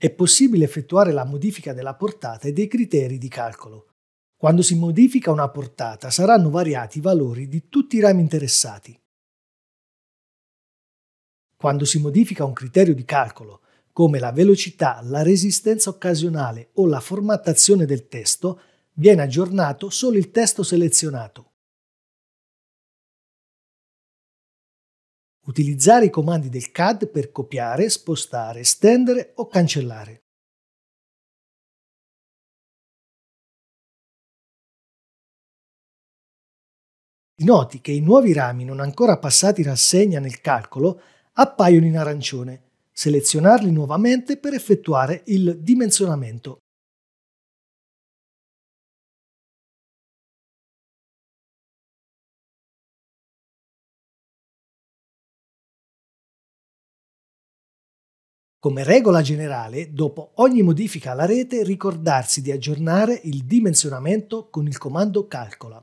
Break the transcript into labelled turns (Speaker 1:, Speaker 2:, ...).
Speaker 1: è possibile effettuare la modifica della portata e dei criteri di calcolo. Quando si modifica una portata saranno variati i valori di tutti i rami interessati. Quando si modifica un criterio di calcolo, come la velocità, la resistenza occasionale o la formattazione del testo, viene aggiornato solo il testo selezionato. Utilizzare i comandi del CAD per copiare, spostare, estendere
Speaker 2: o cancellare. Noti che i nuovi rami non ancora
Speaker 1: passati in rassegna nel calcolo appaiono in arancione. Selezionarli nuovamente
Speaker 2: per effettuare il dimensionamento. Come regola
Speaker 1: generale, dopo ogni modifica alla rete ricordarsi di aggiornare il dimensionamento
Speaker 2: con il comando calcola.